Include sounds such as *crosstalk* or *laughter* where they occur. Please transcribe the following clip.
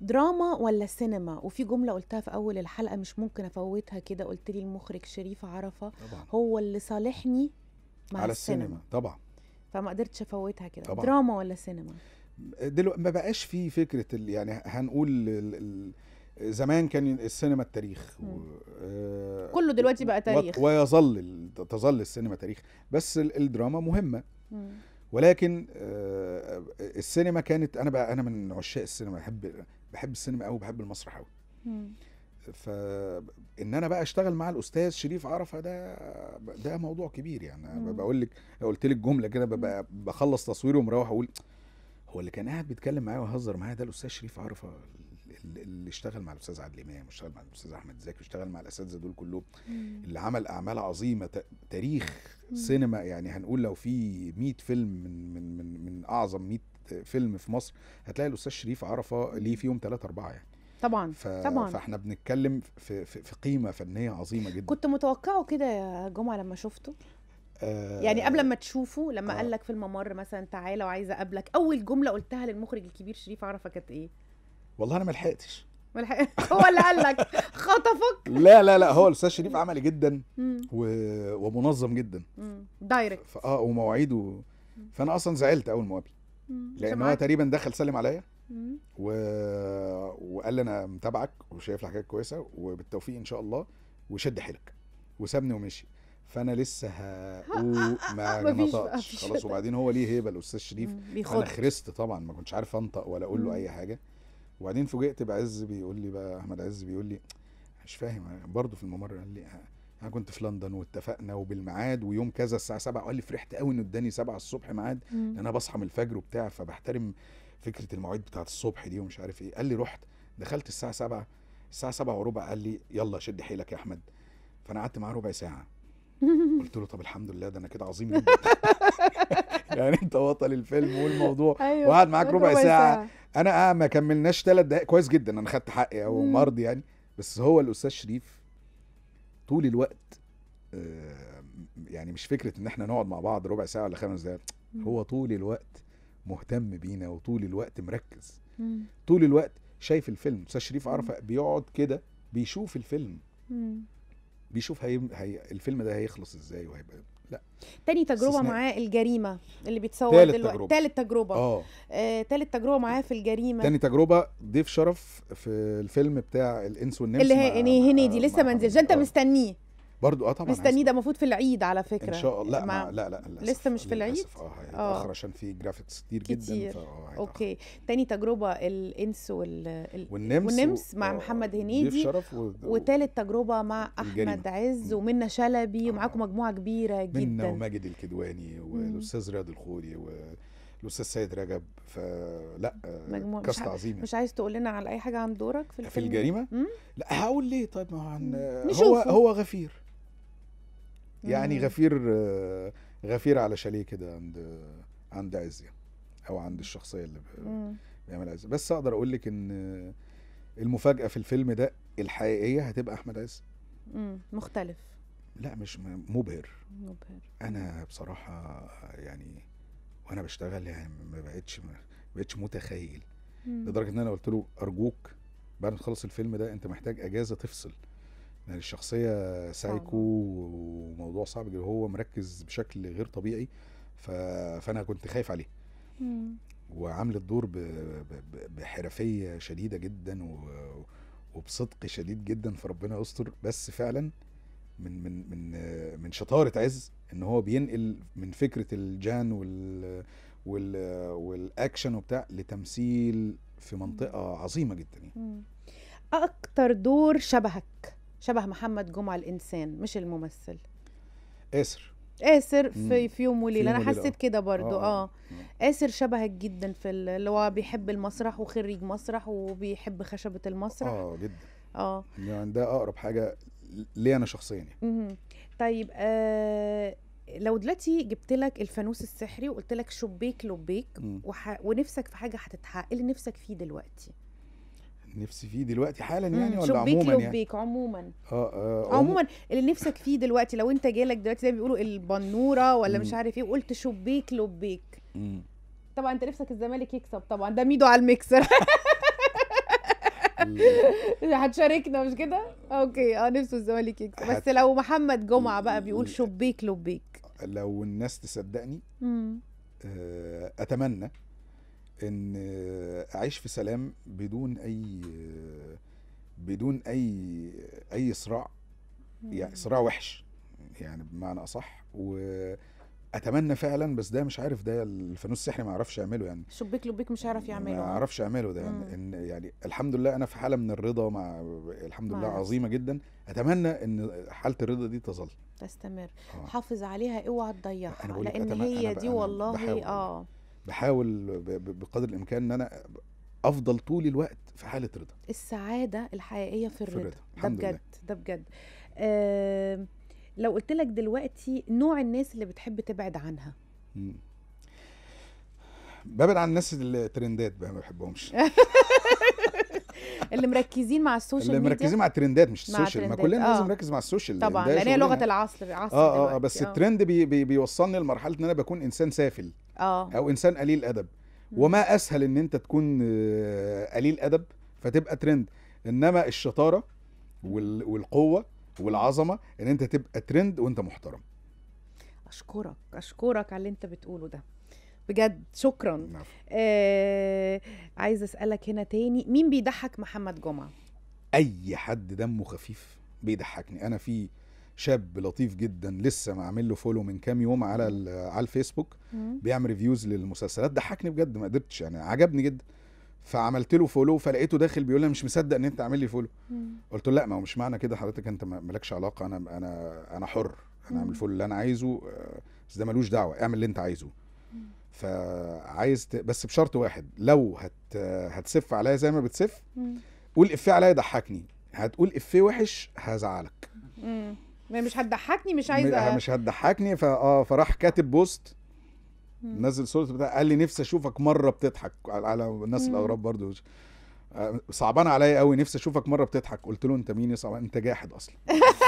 دراما ولا سينما وفي جمله قلتها في اول الحلقه مش ممكن افوتها كده قلت لي المخرج شريف عرفه طبعا. هو اللي صالحني مع على السينما, السينما. طبعا فما قدرتش افوتها كده دراما ولا سينما دلوقتي ما بقاش في فكره يعني هنقول ال ال زمان كان السينما التاريخ و... آه، كله دلوقتي بقى تاريخ ويظل تظل السينما تاريخ بس الدراما مهمه م. ولكن آه، السينما كانت انا بقى انا من عشاق السينما بحب بحب السينما قوي بحب المسرح قوي فان انا بقى اشتغل مع الاستاذ شريف عرفه ده ده موضوع كبير يعني بقول لك قلت لك جمله كده بخلص تصويري ومروح اقول هو اللي كان قاعد بيتكلم معايا ويهزر معايا ده الاستاذ شريف عرفه اللي اشتغل مع الاستاذ عادل امام واشتغل مع الاستاذ احمد زكي واشتغل مع الاساتذه دول كلهم اللي عمل اعمال عظيمه تاريخ سينما يعني هنقول لو في 100 فيلم من من من, من اعظم 100 فيلم في مصر هتلاقي الاستاذ شريف عرفه ليه فيهم ثلاثه اربعه يعني طبعا ف... طبعا فاحنا بنتكلم في, في في قيمه فنيه عظيمه جدا كنت متوقعه كده يا جمعه لما شفته آه يعني قبل ما تشوفه لما آه قال لك في الممر مثلا تعالى وعايزه اقابلك اول جمله قلتها للمخرج الكبير شريف عرفه كانت ايه والله انا ما لحقتش *laughs* هو اللي قال لك خطفك لا لا لا هو الاستاذ شريف عملي جدا و... ومنظم جدا دايركت اه ومواعيده فانا اصلا زعلت اول ما قابل لان هو تقريبا دخل سلم عليا و... وقال لي انا متابعك وشايف لك حاجات كويسه وبالتوفيق ان شاء الله وشد حيلك وسابني ومشي فانا لسه هقول *laughs* ما نطقش خلاص وبعدين هو ليه هيبه الاستاذ شريف انا خرست طبعا ما كنتش عارف انطق ولا اقول له اي حاجه وبعدين فوجئت بعز بيقول لي بقى احمد عز بيقول لي مش فاهم برضه في الممر قال لي انا كنت في لندن واتفقنا وبالميعاد ويوم كذا الساعه 7 قال لي فرحت قوي انه اداني 7 الصبح ميعاد لان انا بصحى من الفجر وبتاع فبحترم فكره المواعيد بتاعه الصبح دي ومش عارف ايه قال لي رحت دخلت الساعه 7 الساعه 7 وربع قال لي يلا شد حيلك يا احمد فانا قعدت معاه ربع ساعه *laughs* قلت له طب الحمد لله ده انا كده عظيم جدا *laughs* *laughs* يعني انت بطل الفيلم والموضوع أيوة وقعد معاك ربع ساعة. ساعه انا آه، ما كملناش ثلاث دقائق كويس جدا انا خدت حقي او مرضي يعني بس هو الاستاذ شريف طول الوقت آه، يعني مش فكره ان احنا نقعد مع بعض ربع ساعه ولا خمس دقائق هو طول الوقت مهتم بينا وطول الوقت مركز طول الوقت شايف الفيلم استاذ شريف عرفه بيقعد كده بيشوف الفيلم بيشوف هي... هي... الفيلم ده هيخلص ازاي وهيبقى لا تاني تجربه استثناء. معاه الجريمه اللي بيتصور تالت دلوقتي تجربة. تالت تجربه آه. اه تالت تجربه معاه في الجريمه تاني تجربه ضيف شرف في الفيلم بتاع الانس والنمس اللي هي هنيدي لسه ما نزلش انت آه. مستنيه برضو اه طبعا مستنيه ده المفروض في العيد على فكره ان شاء الله لا مع... لا لا لسه مش في العيد اه هيتاخر آه. عشان في جرافيكس كتير, كتير. جدا اوكي تاني تجربه الانس وال... والنمس, والنمس و... مع آه. محمد هنيدي و... وتالت تجربه مع الجريمة. احمد عز ومنى شلبي آه. ومعاكم مجموعه كبيره جدا منى وماجد الكدواني والاستاذ رياض الخوري و... الاستاذ سيد رجب فلا آه، كاست عظيم يعني. مش عايز تقول لنا على اي حاجه عن دورك في الفيلم في الجريمه؟ لا هقول ليه طيب ما هو هو غفير يعني غفير غفير على شاليه كده عند عند عزيا او عند الشخصيه اللي بيعمل عزيا بس اقدر اقول لك ان المفاجاه في الفيلم ده الحقيقيه هتبقى احمد عز مختلف لا مش مبهر مبهر انا بصراحه يعني وانا بشتغل يعني ما بقتش ما بقتش متخيل لدرجه ان انا قلت له ارجوك بعد ما تخلص الفيلم ده انت محتاج اجازه تفصل يعني الشخصيه سايكو وموضوع صعب جدا هو مركز بشكل غير طبيعي ف... فانا كنت خايف عليه وعامل الدور ب... ب... بحرفيه شديده جدا و... وبصدق شديد جدا فربنا يستر بس فعلا من من من من شطاره عز ان هو بينقل من فكره الجان وال وال والاكشن وبتاع لتمثيل في منطقه عظيمه جدا يعني. اكتر دور شبهك شبه محمد جمعه الانسان مش الممثل آسر آسر في في يوم وليله انا حسيت آه. كده برضو آه، آه،, آه. آه. آسر شبهك جدا في اللي هو بيحب المسرح وخريج مسرح وبيحب خشبه المسرح اه جدا اه يعني ده اقرب حاجه لي انا شخصيا يعني طيب آه لو دلوقتي جبت لك الفانوس السحري وقلت لك شبيك لبيك وح... ونفسك في حاجه هتتحقق اللي نفسك فيه دلوقتي نفسي فيه دلوقتي حالا يعني مم. ولا عموما يعني بيك عموما اه, آه عموما اللي نفسك فيه دلوقتي لو انت جالك دلوقتي زي ما بيقولوا البنوره ولا مم. مش عارف ايه وقلت شبيك لبيك مم. طبعا انت نفسك الزمالك يكسب طبعا ده ميدو على المكسر *laughs* هتشاركنا مش كده؟ اوكي اه نفسه الزمالك يكسب حت... بس لو محمد جمعه بقى بيقول شبيك لبيك لو الناس تصدقني آه اتمنى ان اعيش في سلام بدون اي بدون اي اي صراع يعني صراع وحش يعني بمعنى اصح واتمنى فعلا بس ده مش عارف ده الفانوس السحري ما يعرفش يعمله يعني شبيك لبيك مش عارف يعمله ما يعرفش آه. يعمله ده يعني ان يعني الحمد لله انا في حاله من الرضا مع الحمد لله عظيمه جدا اتمنى ان حاله الرضا دي تظل تستمر آه. حافظ عليها اوعى تضيعها لان هي دي والله اه بحاول بقدر الامكان ان انا افضل طول الوقت في حاله رضا السعاده الحقيقيه في الرضا, في الرضا. ده بجد ده بجد آه لو قلت لك دلوقتي نوع الناس اللي بتحب تبعد عنها ببعد عن الناس الترندات بقى ما بحبهمش *laughs* اللي مركزين مع السوشيال اللي مركزين ميديا. مع الترندات مش السوشيال ما كلنا آه. لازم نركز مع السوشيال طبعا لان هي لغه العصر عصر اه اه, آه، بس آه. الترند بي بي بيوصلني لمرحله ان انا بكون انسان سافل اه او انسان قليل ادب وما اسهل ان انت تكون آه، قليل ادب فتبقى ترند انما الشطاره والقوه والعظمه ان انت تبقى ترند وانت محترم اشكرك اشكرك على اللي انت بتقوله ده بجد شكرا نعم. آه عايز اسالك هنا تاني مين بيضحك محمد جمعه اي حد دمه خفيف بيضحكني انا في شاب لطيف جدا لسه معمل له فولو من كام يوم على على الفيسبوك بيعمل ريفيوز للمسلسلات ضحكني بجد ما قدرتش يعني عجبني جدا فعملت له فولو فلقيته داخل بيقول لي مش مصدق ان انت عامل لي فولو قلت له لا ما هو مش معنى كده حضرتك انت مالكش علاقه انا انا انا حر انا اعمل فولو اللي انا عايزه آه، بس ده ملوش دعوه اعمل اللي انت عايزه فعايز ت... بس بشرط واحد لو هت... هتسف عليا زي ما بتسف قول افيه عليا يضحكني هتقول افيه وحش هزعلك مش هتضحكني مش عايزه مش هتضحكني اه فراح كاتب بوست نزل صورة بتاع قال لي نفسي اشوفك مره بتضحك على الناس الاغراب برضو آه، صعبان عليا قوي نفسي اشوفك مره بتضحك قلت له انت مين يا صعبان انت جاحد اصلا *laughs*